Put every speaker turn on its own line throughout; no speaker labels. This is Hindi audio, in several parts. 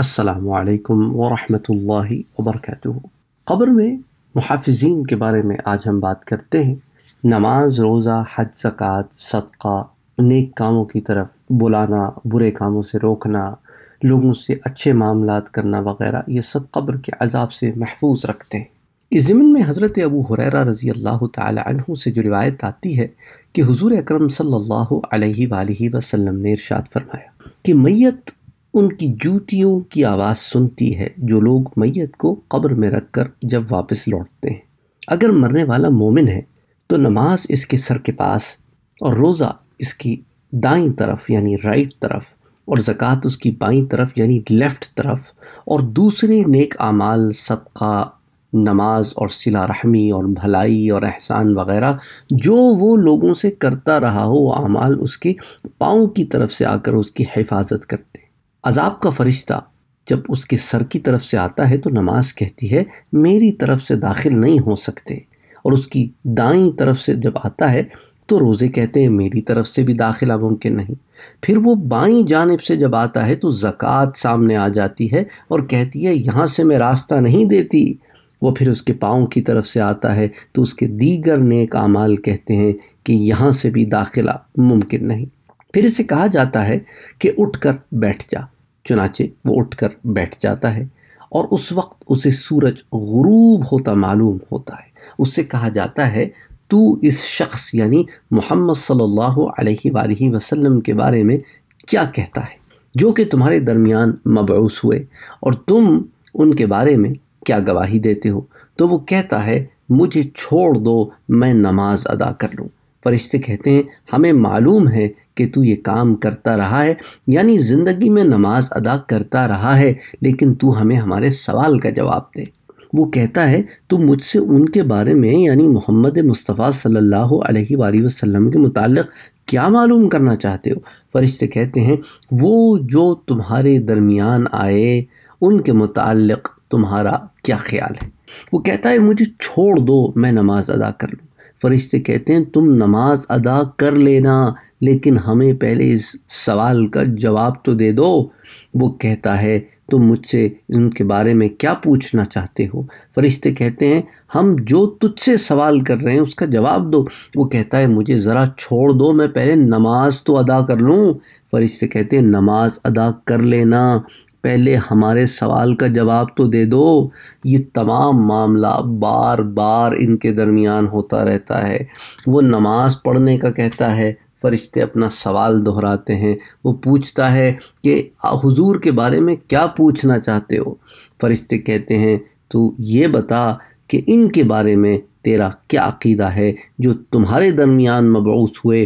असलकम वरहमल वबरक क़ब्र में मुहाफिजीन के बारे में आज हम बात करते हैं नमाज रोज़ा हज सक़ात सदका नेक कामों की तरफ बुलाना बुरे कामों से रोकना लोगों से अच्छे मामला करना वगैरह ये सब कब्र के अजाब से महफूज रखते हैं इस ज़मीन में हज़रत अबू हुररा रज़ी अल्लाह तहों से जो रिवायत आती है कि हुजूर अकरम सल्लल्लाहु अलैहि ने इरशाद फरमाया कि मैत उनकी जूतियों की आवाज़ सुनती है जो लोग मैयत को कब्र में रख कर जब वापस लौटते हैं अगर मरने वाला मोमिन है तो नमाज इसके सर के पास और रोज़ा इसकी दाईं तरफ यानी राइट तरफ और ज़क़़त उसकी बाईं तरफ यानी लेफ़्ट तरफ और दूसरे नेक आमाल सदका नमाज और सिला रहमी और भलाई और एहसान वगैरह जो वो लोगों से करता रहा हो आमाल उसके पाँव की तरफ से आकर उसकी हिफाजत करते अजाब का फरिश्ता जब उसके सर की तरफ से आता है तो नमाज कहती है मेरी तरफ से दाखिल नहीं हो सकते और उसकी दाई तरफ से जब आता है तो रोज़े कहते हैं मेरी तरफ से भी दाखिला मुमकिन नहीं फिर वो बाई जानब से जब आता है तो ज़क़़त सामने आ जाती है और कहती है यहाँ से मैं रास्ता नहीं देती वो फिर उसके पाँव की तरफ से आता है तो उसके दीगर नेक आमाल कहते हैं कि यहाँ से भी दाखिला मुमकिन नहीं फिर इसे कहा जाता है कि उठ कर बैठ जा चुनाचे वो उठकर बैठ जाता है और उस वक्त उसे सूरज गुरूब होता मालूम होता है उससे कहा जाता है तू इस शख्स यानी मोहम्मद सल्लल्लाहु अलैहि वसल्लम के बारे में क्या कहता है जो कि तुम्हारे दरमियान मबूस हुए और तुम उनके बारे में क्या गवाही देते हो तो वो कहता है मुझे छोड़ दो मैं नमाज अदा कर लूँ फरिश्ते कहते हैं हमें मालूम है कि तू ये काम करता रहा है यानी ज़िंदगी में नमाज अदा करता रहा है लेकिन तू हमें हमारे सवाल का जवाब दे वो कहता है तुम मुझसे उनके बारे में यानी मोहम्मद मुस्तफ़ा सल्लल्लाहु अलैहि वसल्लम के मुतालिक क्या मालूम करना चाहते हो फरिश्ते कहते हैं वो जो तुम्हारे दरमियान आए उनके मुतालिक तुम्हारा क्या ख्याल है वो कहता है मुझे छोड़ दो मैं नमाज़ अदा कर लूँ फरिश्ते कहते हैं तुम नमाज अदा कर लेना लेकिन हमें पहले इस सवाल का जवाब तो दे दो वो कहता है तुम मुझसे इनके बारे में क्या पूछना चाहते हो फरिश्ते कहते हैं हम जो तुझसे सवाल कर रहे हैं उसका जवाब दो वो कहता है मुझे ज़रा छोड़ दो मैं पहले नमाज तो अदा कर लूँ फरिश्ते कहते हैं नमाज अदा कर लेना पहले हमारे सवाल का जवाब तो दे दो ये तमाम मामला बार बार इनके दरमियान होता रहता है वो नमाज़ पढ़ने का कहता है फरिश्ते अपना सवाल दोहराते हैं वो पूछता है कि हुजूर के बारे में क्या पूछना चाहते हो फरिश्ते कहते हैं तो ये बता कि इनके बारे में तेरा क्या अकीदा है जो तुम्हारे दरमियान मबूस हुए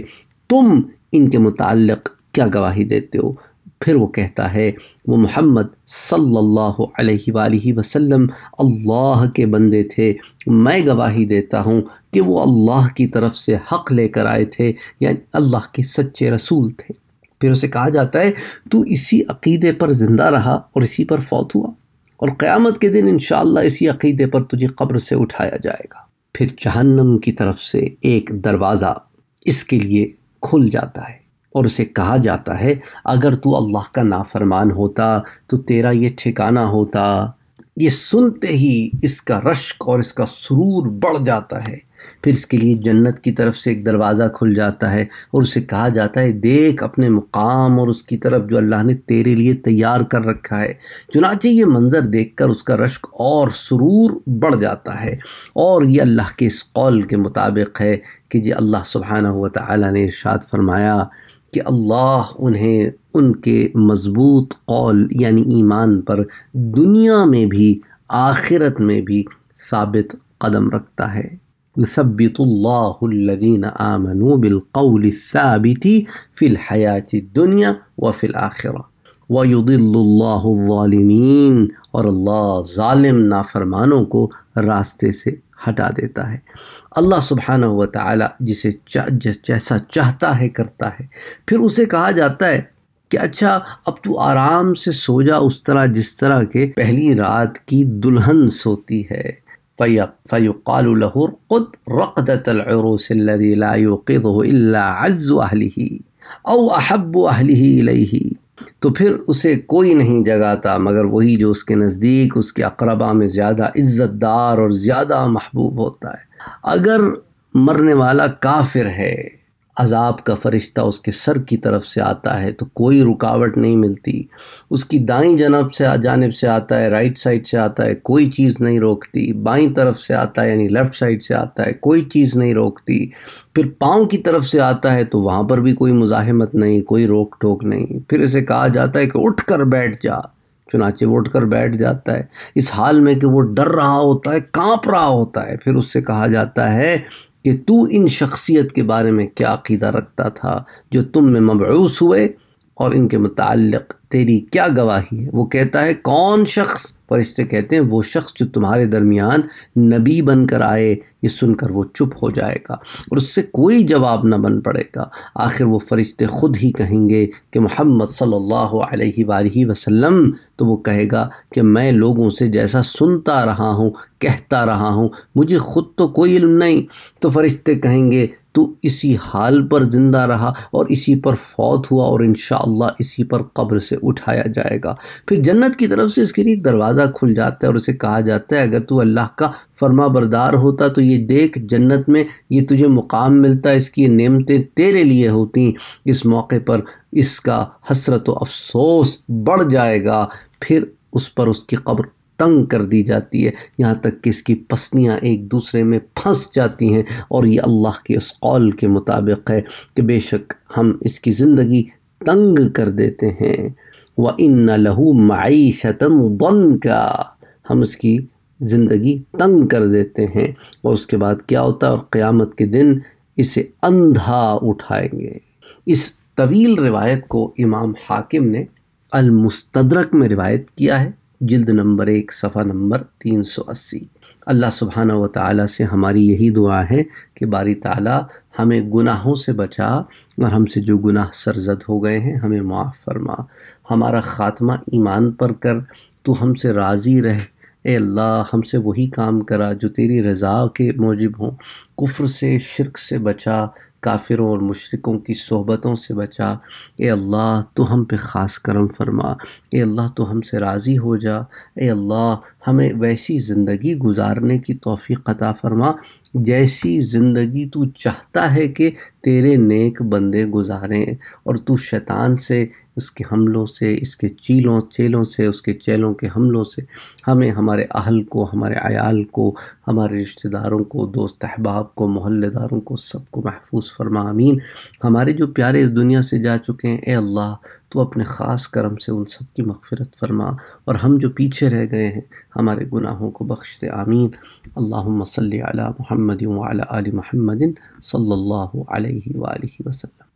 तुम इनके मुतक़ क्या गवाही देते हो फिर वो कहता है वो मोहम्मद सल्लल्लाहु अलैहि वसल्लम अल्लाह के बंदे थे मैं गवाही देता हूँ कि वो अल्लाह की तरफ से हक़ लेकर आए थे यानी अल्लाह के सच्चे रसूल थे फिर उसे कहा जाता है तू इसी अकीदे पर ज़िंदा रहा और इसी पर फौत हुआ और क़्यामत के दिन इन इसी अकीदे पर तुझे कब्र से उठाया जाएगा फिर जहन्नम की तरफ से एक दरवाज़ा इसके लिए खुल जाता है और उसे कहा जाता है अगर तू अल्लाह का नाफरमान होता तो तेरा ये ठिकाना होता ये सुनते ही इसका रश्क और इसका सुरूर बढ़ जाता है फिर इसके लिए जन्नत की तरफ से एक दरवाज़ा खुल जाता है और उसे कहा जाता है देख अपने मुकाम और उसकी तरफ जो अल्लाह ने तेरे लिए तैयार कर रखा है चुनाचे ये मंज़र देख कर उसका रश्क और सुरूर बढ़ जाता है और ये अल्लाह के इस कौल के मुताबिक है कि जी अल्लाह सुबहाना हुआ तरशाद ने फरमाया कि अल्लाह उन्हें उनके मज़बूत कौल यानी ईमान पर दुनिया में भी आखिरत में भी साबित कदम रखता है सबीन आमनु बिलकौल साबिती फ़िल हयाची दुनिया व फिल आखिर वयुदिल्लाम और अल्लाह ालिम नाफरमानों को रास्ते से हटा देता है अल्लाह सुबहाना हुआ ताला जिसे जैसा चाहता है करता है फिर उसे कहा जाता है कि अच्छा अब तू आराम से सो जा उस तरह जिस तरह के पहली रात की दुल्हन सोती है फ़युक़ालहुरक़ुद रक़दतलरोसल्लाक़ अज़ अहली अव अहब अहली तो फिर उसे कोई नहीं जगाता मगर वही जो उसके नज़दीक उसके अकरबा में ज़्यादा इज़्ज़तदार और ज़्यादा महबूब होता है अगर मरने वाला काफिर है अजाब का फ़रिश्ता उसके सर की तरफ से आता है तो कोई रुकावट नहीं मिलती उसकी दाई जनब से जानब से आता है राइट साइड से आता है कोई चीज़ नहीं रोकती बाई तरफ से आता है यानी लेफ़्ट साइड से आता है कोई चीज़ नहीं रोकती फिर पाँव की तरफ से आता है तो वहाँ पर भी कोई मुजाहमत नहीं कोई रोक टोक नहीं फिर इसे कहा जाता है कि उठ कर बैठ जा चुनाचे वो उठ कर बैठ जाता है इस हाल में कि वो डर रहा होता है कांप रहा होता है फिर उससे कहा जाता है कि तू इन शख्सियत के बारे में क्या अकीदा रखता था जो तुम में मबूस हुए और इनके मतलब तेरी क्या गवाही है वो कहता है कौन शख्स फरिश्ते कहते हैं वो शख्स जो तुम्हारे दरमियान नबी बनकर आए ये सुनकर वो चुप हो जाएगा और उससे कोई जवाब ना बन पड़ेगा आखिर वो फरिश्ते ख़ुद ही कहेंगे कि मोहम्मद सल्ला वसम तो वो कहेगा कि मैं लोगों से जैसा सुनता रहा हूँ कहता रहा हूँ मुझे ख़ुद तो कोई इल्म नहीं तो फरिश्ते कहेंगे तो इसी हाल पर ज़िंदा रहा और इसी पर फौत हुआ और इन इसी पर कब्र से उठाया जाएगा फिर जन्नत की तरफ से इसके लिए एक दरवाज़ा खुल जाता है और उसे कहा जाता है अगर तू अल्लाह का फरमा बरदार होता तो ये देख जन्नत में ये तुझे मुकाम मिलता इसकी नेमतें तेरे लिए होती इस मौके पर इसका हसरत व अफसोस बढ़ जाएगा फिर उस पर उसकी कब्र तंग कर दी जाती है यहाँ तक कि इसकी पसनियाँ एक दूसरे में फंस जाती हैं और ये अल्लाह के उस कौल के मुताबिक है कि बेशक हम इसकी ज़िंदगी तंग कर देते हैं व इन लहू माईशतन बन का हम इसकी ज़िंदगी तंग कर देते हैं और उसके बाद क्या होता है और क़्यामत के दिन इसे अंधा उठाएंगे इस तवील रिवायत को इमाम हाकिम ने अलमस्तरक में रिवायत किया है जिल्द नंबर एक सफ़ा नंबर तीन सौ अस्सी अल्लाह सुबहाना व ताली से हमारी यही दुआ है कि बारी ताला हमें गुनाहों से बचा और हमसे जो गुनाह सरजद हो गए हैं हमें माफ़ फरमा हमारा ख़ात्मा ईमान पर कर तू हमसे राज़ी रह ए अल्लाह हमसे वही काम करा जो तेरी रज़ा के मूजिब हों कुफ्र से शिरक से बचा काफिरों और मुशरकों की सोहबतों से बचा एल्ला तो हम पे ख़ास करम फरमा ए अल्लाह तो हमसे राज़ी हो जा एल्ला हमें वैसी ज़िंदगी गुजारने की तोफ़ी कता फरमा जैसी ज़िंदगी तू चाहता है कि तेरे नेक बंदे गुजारें और तू शैतान से इसके हमलों से इसके चीलों चेलों से उसके चेलों के हमलों से हमें हमारे अहल को हमारे आयाल को हमारे रिश्तेदारों को दोस्त अहबाब को मोहल्लेदारों को सबको महफूज फरमा अमीन हमारे जो प्यारे इस दुनिया से जा चुके हैं ए अल्लाह तो अपने ख़ास करम से उन सब की मगफ़रत फरमा और हम जो पीछे रह गए हैं हमारे गुनाहों को बख्श आमीन अल्लाम सल महमद महमदिन सल्ला वसम